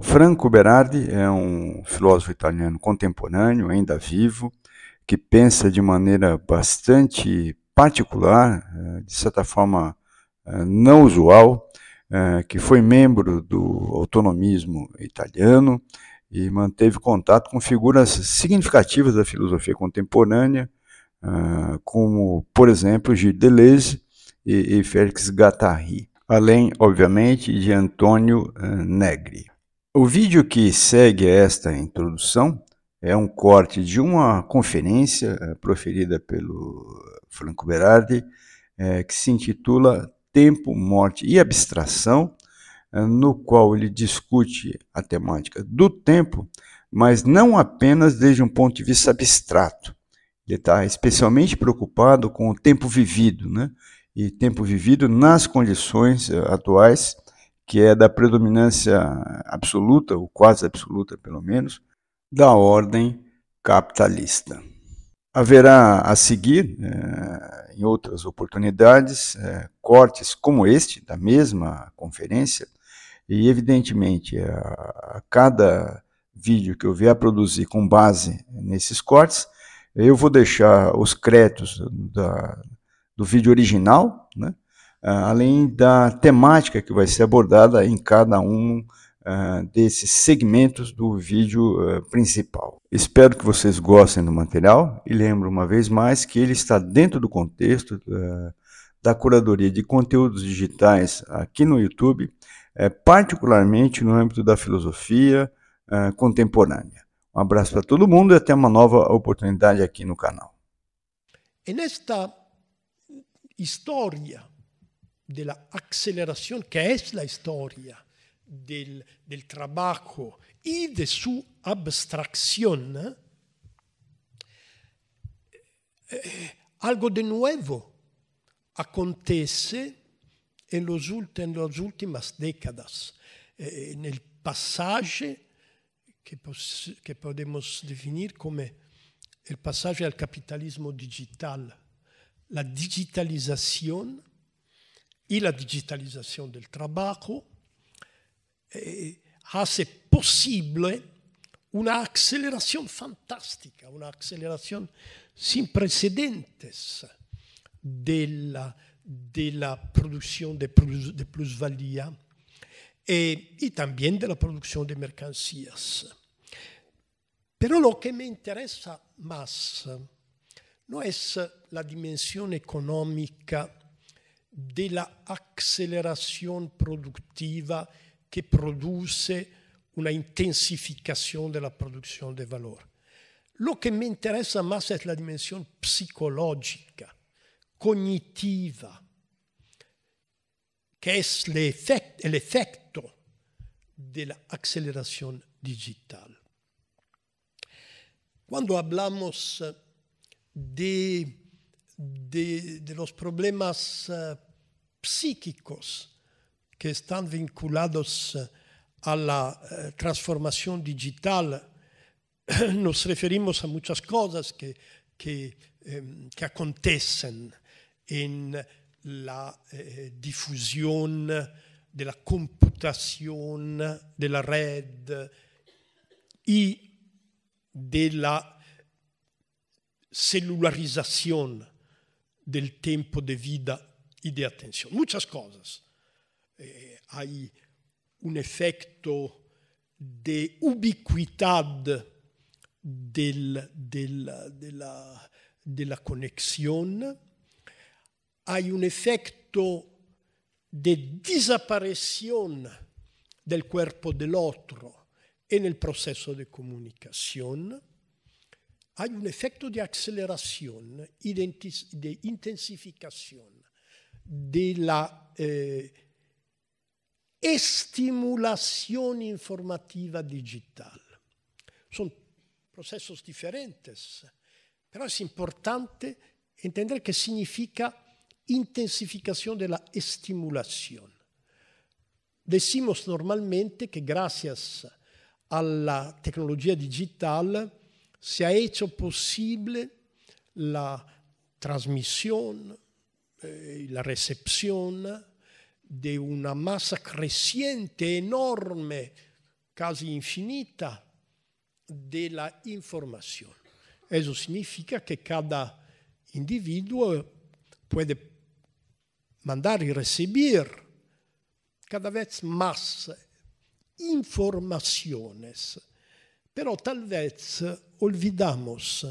Franco Berardi é um filósofo italiano contemporâneo, ainda vivo, que pensa de maneira bastante particular, eh, de certa forma eh, não usual, eh, que foi membro do autonomismo italiano e manteve contato com figuras significativas da filosofia contemporânea, como, por exemplo, Gilles Deleuze e Félix Guattari, além, obviamente, de Antônio Negri. O vídeo que segue esta introdução é um corte de uma conferência eh, proferida pelo Franco Berardi, eh, que se intitula Tempo, Morte e Abstração, eh, no qual ele discute a temática do tempo, mas não apenas desde um ponto de vista abstrato. Ele está especialmente preocupado com o tempo vivido, né? e tempo vivido nas condições atuais que é da predominância absoluta, ou quase absoluta pelo menos, da ordem capitalista. Haverá a seguir, eh, em outras oportunidades, eh, cortes como este, da mesma conferência, e evidentemente a, a cada vídeo que eu vier a produzir com base nesses cortes, eu vou deixar os créditos da, do vídeo original, né? Ah, além da temática que vai ser abordada em cada um ah, desses segmentos do vídeo ah, principal. Espero que vocês gostem do material e lembro uma vez mais que ele está dentro do contexto da curadoria de conteúdos digitais aqui no YouTube, eh, particularmente no âmbito da filosofia contemporânea. Um abraço para todo mundo e até uma nova oportunidade aqui no canal. E nesta história della acceleración que es la historia del, del trabajo y de su abstracción, eh, algo de nuevo acontece en, los, en las últimas décadas, eh, en el pasaje que, que podemos definir como el pasaje al capitalismo digital, la digitalización y la digitalización del trabajo eh, hace posible una aceleración fantástica, una aceleración sin precedentes de la, de la producción de, plus, de plusvalía eh, y también de la producción de mercancías. Pero lo que me interesa más no es la dimensión económica de la accelerazione productiva che produce una intensificazione della produzione del valore. Lo che mi interessa más è la dimensione psicológica, cognitiva, che è l'effetto dell'accelerazione digitale. Quando hablamos de de, de los problemas uh, psíquicos que están vinculados eh, a la uh, transformación digital. Nos referimos a muchas cosas que, que, eh, que acontecen en la eh, difusión de la computación de la red y de la celularización del tempo de vida y de atención. Muchas cosas. Eh, hay un efecto de ubiquidad del, del, de, la, de la conexión. Hay un efecto de desaparición del cuerpo del otro en el proceso de comunicación hay un efecto de aceleración y de intensificación de la eh, estimulación informativa digital. Son procesos diferentes, pero es importante entender qué significa intensificación de la estimulación. Decimos normalmente que gracias alla tecnologia digital, se ha hecho possibile la trasmissione, eh, la recepzione di una massa creciente, enorme, quasi infinita, della informazione. Eso significa che cada individuo può mandare e ricevere cada vez más informaciones però talvez vez olvidamos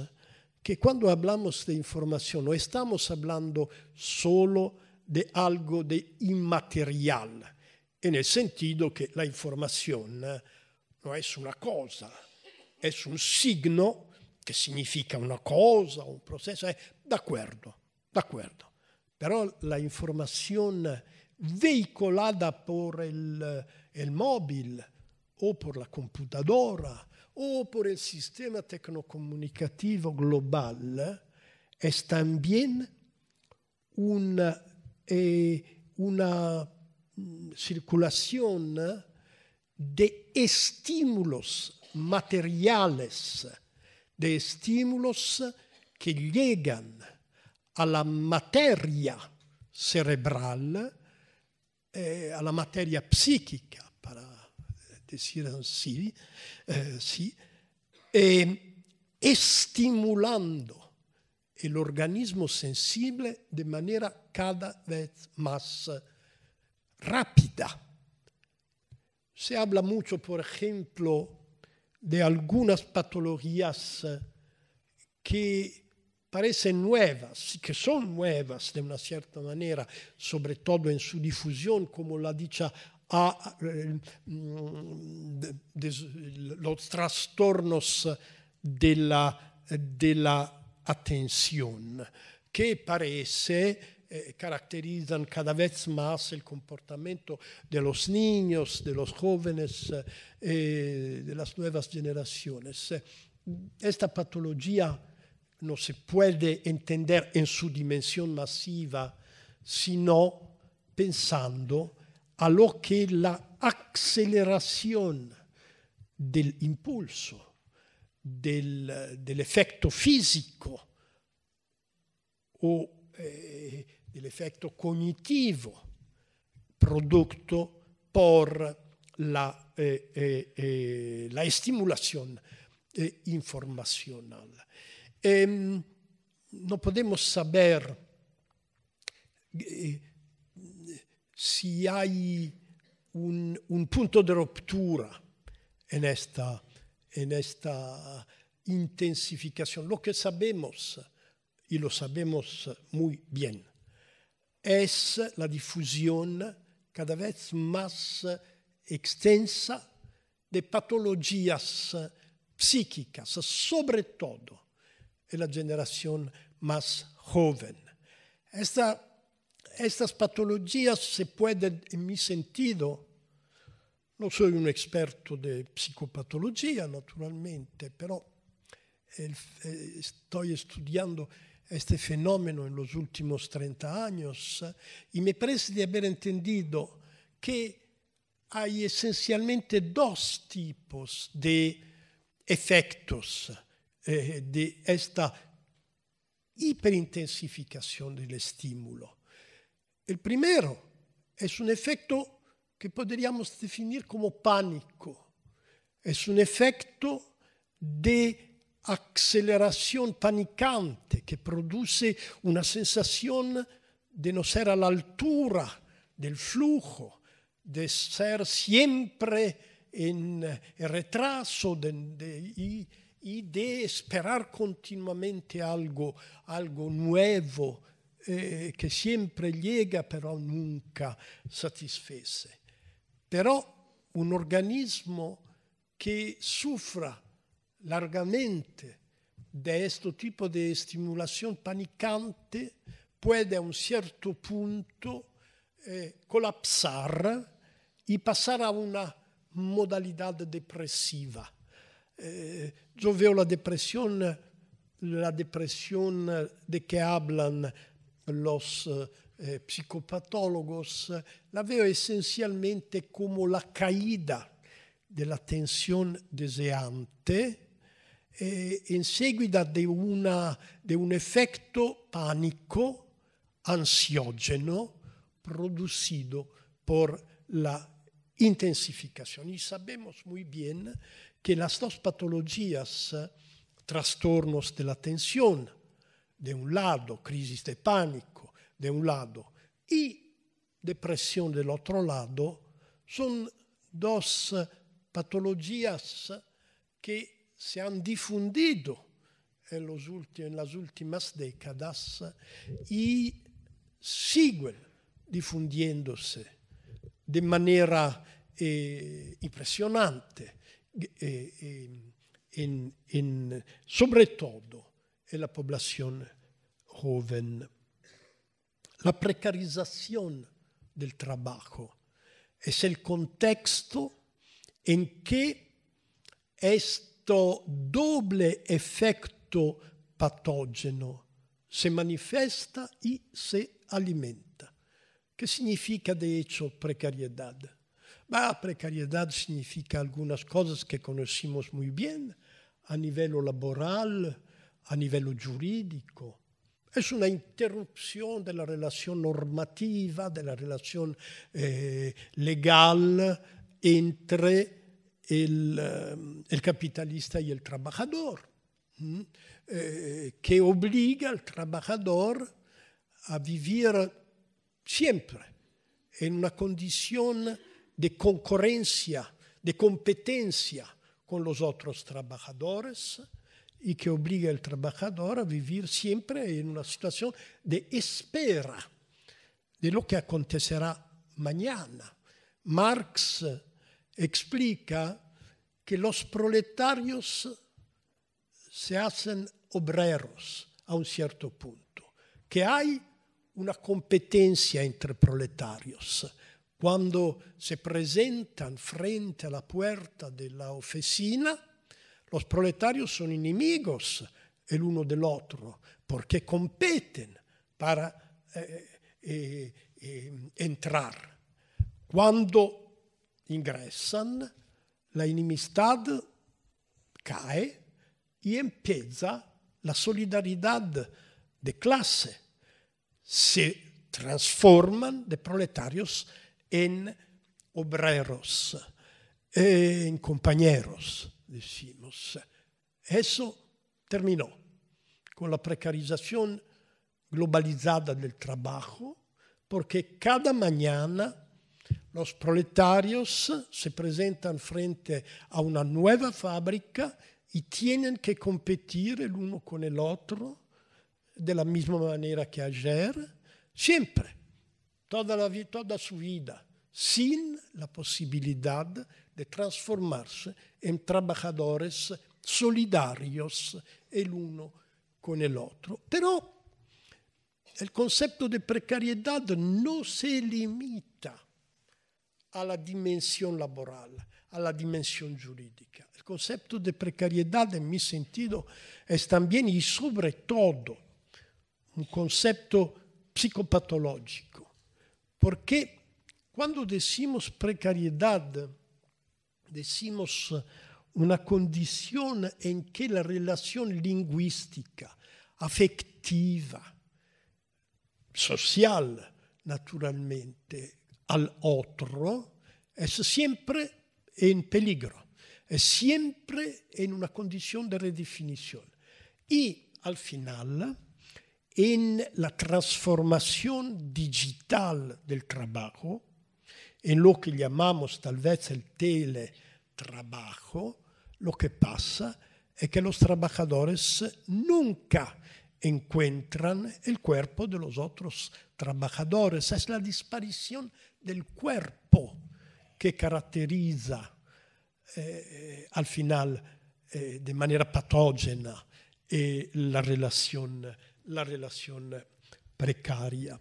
que cuando hablamos de información no estamos hablando solo di algo di immateriale, en el sentido que la informazione non è una cosa, è un signo che significa una cosa, un processo, eh, d'accordo, d'accordo. Però la informazione veicolata per il, il mobile o per la computadora oppure il sistema tecnocomunicativo globale è también una, una mm, circulación de estímulos materiali, di estímulos che llegan a la materia cerebrale, eh, a la materia psíquica, para decidan sí, eh, sí eh, estimulando el organismo sensibile de manera cada vez más rápida. Se habla mucho, por ejemplo, de algunas patologías que parecen nuevas, que son nuevas de una cierta manera, sobre todo en su difusión, como la dicha a eh, mm, lo trastornos della, della attenzione che parece eh, caratterizzano cada vez más il comportamento de los niños, de los jóvenes, eh, de las nuevas generaciones. Esta patología no se puede entender en su dimensión masiva, sino pensando alors que la dell'impulso, del, impulso, del, dell'effetto fisico o eh, dell'effetto cognitivo prodotto por la, eh, eh, eh la stimulazione eh, informazionale. Ehm, non possiamo sapere eh, si hay un, punto de ruptura en esta, en esta intensificación. Lo que sabemos, y e lo sabemos muy bien, es la difusión cada vez más extensa de patologías psíquicas, sobre todo en la generación más joven. Esta estas patologías se pueden, en mi sentido, non sono un esperto di psicopatologia, naturalmente, però eh, sto studiando questo fenomeno negli ultimi 30 anni, e mi pare di aver entendido che hay esencialmente dos tipos de efectos eh, di questa hiperintensificación del stimolo. El primero es un efecto que podríamos definir como pánico. Es un efecto de aceleración panicante que produce una sensación de no ser a la altura del flujo, de ser siempre en, eh, retraso y, de esperar continuamente algo, algo nuevo eh, che sempre llega però nunca satisfesse. Però un organismo che soffra largamente di questo tipo di stimolazione panicante può a un certo punto eh, collapsare e passare a una modalità depressiva. Eh, io vedo la depressione, la depressione di de che parlano los eh, psicopatólogos la veo esencialmente come la caída della tensione deseante eh, in seguito di un effetto panico ansiogeno producido por la intensificación. Y sabemos muy bien que las dos patologías, trastornos de la tensión de un lado crisi de pánico, de un lado, y depresión del otro lado, sono dos patologías che si han difundido en, los últimos, en las últimas décadas y siguen difundiéndose de manera eh, impresionante, eh, eh, in, in, soprattutto e la population joven. La precarizzazione del lavoro è il contexto in cui questo doble effetto patógeno si manifesta e si alimenta. Che significa de hecho precariedad? Bah, precariedad significa alcune cose che conocimos molto bene a livello laborale, a livello giuridico. è una interruzione della relazione normativa, della relazione eh, legal entre il, el, ehm, capitalista e il trabajador, hm? eh, que obliga al trabajador a vivere sempre in una condizione di concorrenza, di competenza con los otros trabajadores, y que obliga al trabajador a vivir siempre en una situación de espera de lo que acontecerá mañana. Marx explica que los proletarios se hacen obreros a un cierto punto, que hay una competencia entre proletarios. Cuando se presentan frente alla puerta della oficina, Los proletarios son enemigos el uno del otro porque competen para eh, eh, eh, entrar. Quando ingressan, la inimistad cae y empieza la solidaridad de clase. Se transforman de proletarios en obreros, eh, en compañeros decimos. Eso terminó con la precarización globalizada del trabajo, porque cada mañana los proletarios se presentan frente a una nueva fábrica y tienen que competir el uno con el otro de la misma manera que ayer, siempre, toda, la, toda su vida, sin la posibilidad de transformarse en trabajadores solidarios el uno con el otro. Però il concetto di precariedad non se limita alla dimensione laborale, alla dimensione giuridica. Il concetto di precariedad, nel mio sentido, è también y sobre todo un concetto psicopatológico. perché quando decimos precariedad, decimos una condizione in cui la relazione lingüística, afectiva, social, naturalmente, al otro, è sempre in peligro, è sempre in una condizione di redefinizione. E, al final, in la transformación digitale del lavoro, en lo que llamamos tal vez el teletrabajo, lo que pasa es que los trabajadores nunca encuentran el cuerpo de los otros trabajadores. Es la disparición del cuerpo que caracteriza eh, al final eh, de manera patógena eh, la relación, la relación precaria.